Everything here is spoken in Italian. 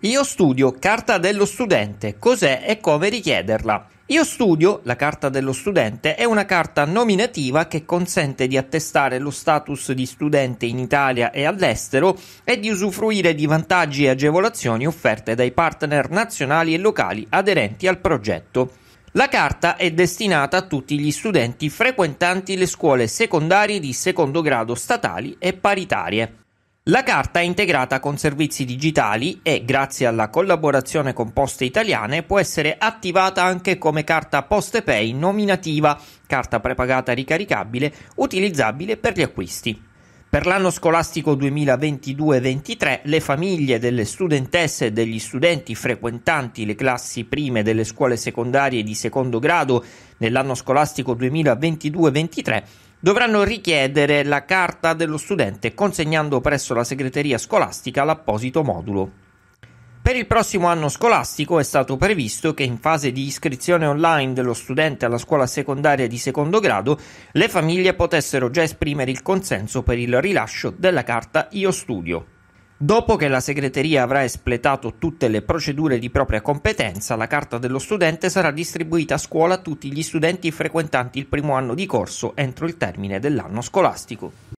Io studio Carta dello studente, cos'è e come richiederla. Io studio, la carta dello studente, è una carta nominativa che consente di attestare lo status di studente in Italia e all'estero e di usufruire di vantaggi e agevolazioni offerte dai partner nazionali e locali aderenti al progetto. La carta è destinata a tutti gli studenti frequentanti le scuole secondarie di secondo grado statali e paritarie. La carta è integrata con servizi digitali e, grazie alla collaborazione con Poste Italiane, può essere attivata anche come carta Poste Pay nominativa, carta prepagata ricaricabile, utilizzabile per gli acquisti. Per l'anno scolastico 2022-23 le famiglie delle studentesse e degli studenti frequentanti le classi prime delle scuole secondarie di secondo grado nell'anno scolastico 2022-23 dovranno richiedere la carta dello studente consegnando presso la segreteria scolastica l'apposito modulo. Per il prossimo anno scolastico è stato previsto che in fase di iscrizione online dello studente alla scuola secondaria di secondo grado le famiglie potessero già esprimere il consenso per il rilascio della carta Io Studio. Dopo che la segreteria avrà espletato tutte le procedure di propria competenza, la carta dello studente sarà distribuita a scuola a tutti gli studenti frequentanti il primo anno di corso entro il termine dell'anno scolastico.